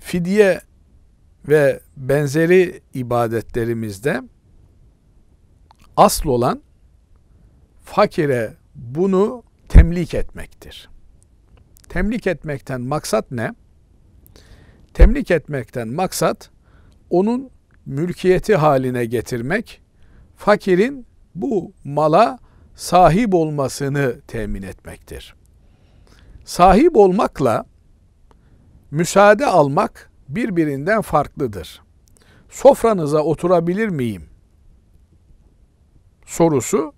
fidye ve benzeri ibadetlerimizde asıl olan fakire bunu temlik etmektir. Temlik etmekten maksat ne? Temlik etmekten maksat onun mülkiyeti haline getirmek, fakirin bu mala sahip olmasını temin etmektir. Sahip olmakla müsaade almak birbirinden farklıdır. Sofranıza oturabilir miyim? Sorusu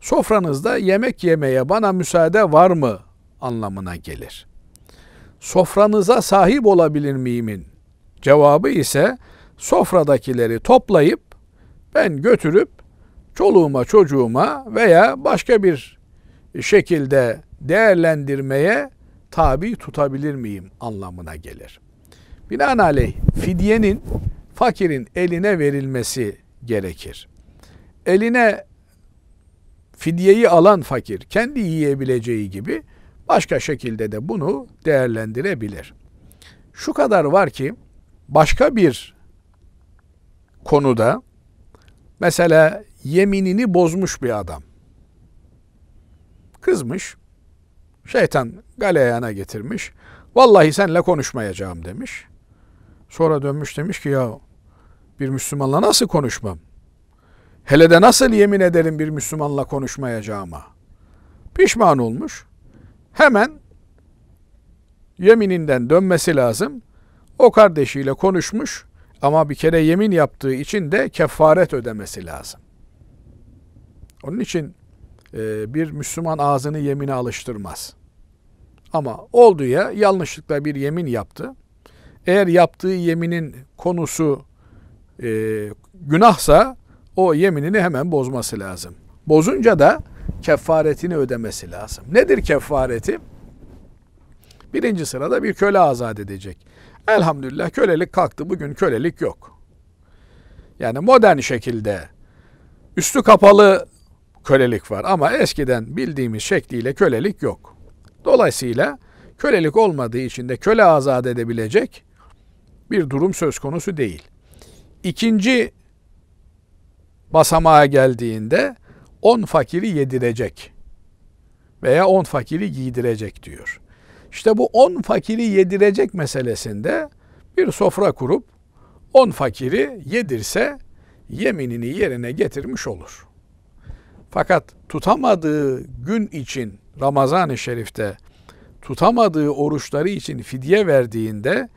sofranızda yemek yemeye bana müsaade var mı anlamına gelir. Sofranıza sahip olabilir miyimin cevabı ise sofradakileri toplayıp ben götürüp çoluğuma çocuğuma veya başka bir şekilde değerlendirmeye tabi tutabilir miyim anlamına gelir. Binaenaleyh fidyenin fakirin eline verilmesi gerekir. Eline fidyeyi alan fakir kendi yiyebileceği gibi başka şekilde de bunu değerlendirebilir. Şu kadar var ki başka bir konuda mesela yeminini bozmuş bir adam. Kızmış, Şeytan galeyana getirmiş. Vallahi senle konuşmayacağım demiş. Sonra dönmüş demiş ki ya bir Müslümanla nasıl konuşmam? Hele de nasıl yemin ederim bir Müslümanla konuşmayacağıma? Pişman olmuş. Hemen yemininden dönmesi lazım. O kardeşiyle konuşmuş ama bir kere yemin yaptığı için de kefaret ödemesi lazım. Onun için bir Müslüman ağzını yemine alıştırmaz. Ama oldu ya yanlışlıkla bir yemin yaptı. Eğer yaptığı yeminin konusu e, günahsa o yeminini hemen bozması lazım. Bozunca da kefaretini ödemesi lazım. Nedir kefareti? Birinci sırada bir köle azat edecek. Elhamdülillah kölelik kalktı. Bugün kölelik yok. Yani modern şekilde üstü kapalı kölelik var ama eskiden bildiğimiz şekliyle kölelik yok. Dolayısıyla kölelik olmadığı için de köle azat edebilecek bir durum söz konusu değil. İkinci basamağa geldiğinde on fakiri yedirecek veya on fakiri giydirecek diyor. İşte bu on fakiri yedirecek meselesinde bir sofra kurup on fakiri yedirse yeminini yerine getirmiş olur. Fakat tutamadığı gün için Ramazan-ı Şerif'te tutamadığı oruçları için fidye verdiğinde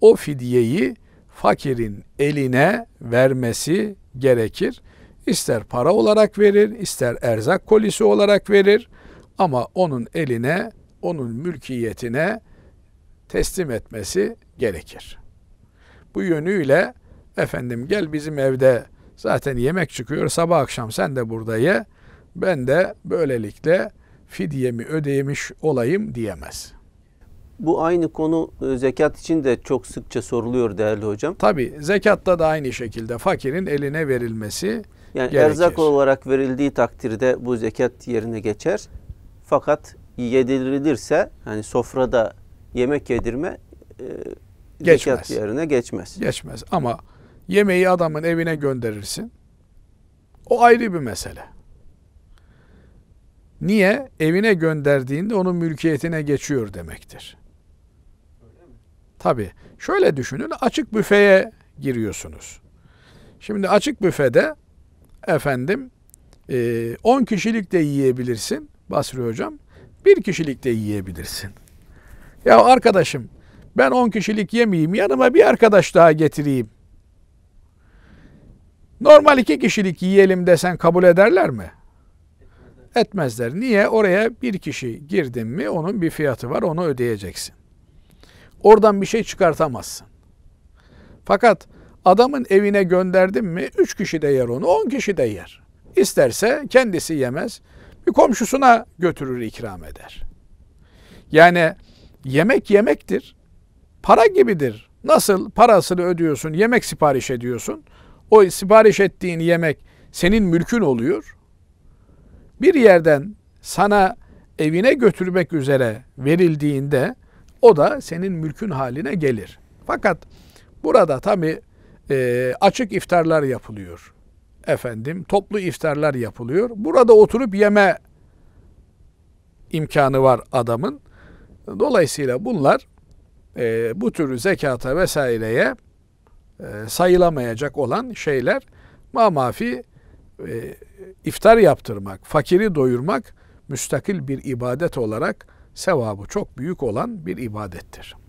o fidyeyi fakirin eline vermesi gerekir. İster para olarak verir, ister erzak kolisi olarak verir ama onun eline, onun mülkiyetine teslim etmesi gerekir. Bu yönüyle efendim gel bizim evde zaten yemek çıkıyor sabah akşam sen de burada ye. Ben de böylelikle fidyemi ödeyemiş olayım diyemez. Bu aynı konu e, zekat için de çok sıkça soruluyor değerli hocam. Tabi zekatta da aynı şekilde fakirin eline verilmesi yani gerekir. erzak olarak verildiği takdirde bu zekat yerine geçer. Fakat yedirilirse hani sofrada yemek yedirme e, geçmez. zekat yerine geçmez. Geçmez ama yemeği adamın evine gönderirsin. O ayrı bir mesele. Niye? Evine gönderdiğinde onun mülkiyetine geçiyor demektir. Tabi. Şöyle düşünün açık büfeye giriyorsunuz. Şimdi açık büfede efendim 10 e, kişilik de yiyebilirsin Basri hocam. Bir kişilik de yiyebilirsin. Ya arkadaşım ben 10 kişilik yemeyeyim yanıma bir arkadaş daha getireyim. Normal iki kişilik yiyelim desen kabul ederler mi? etmezler. Niye? Oraya bir kişi girdin mi onun bir fiyatı var onu ödeyeceksin. Oradan bir şey çıkartamazsın. Fakat adamın evine gönderdim mi üç kişi de yer onu on kişi de yer. İsterse kendisi yemez bir komşusuna götürür ikram eder. Yani yemek yemektir. Para gibidir. Nasıl parasını ödüyorsun, yemek sipariş ediyorsun. O sipariş ettiğin yemek senin mülkün oluyor bir yerden sana evine götürmek üzere verildiğinde o da senin mülkün haline gelir. Fakat burada tabi e, açık iftarlar yapılıyor. Efendim toplu iftarlar yapılıyor. Burada oturup yeme imkanı var adamın. Dolayısıyla bunlar e, bu tür zekata vesaireye e, sayılamayacak olan şeyler. Ma mafi e, iftar yaptırmak, fakiri doyurmak müstakil bir ibadet olarak sevabı çok büyük olan bir ibadettir.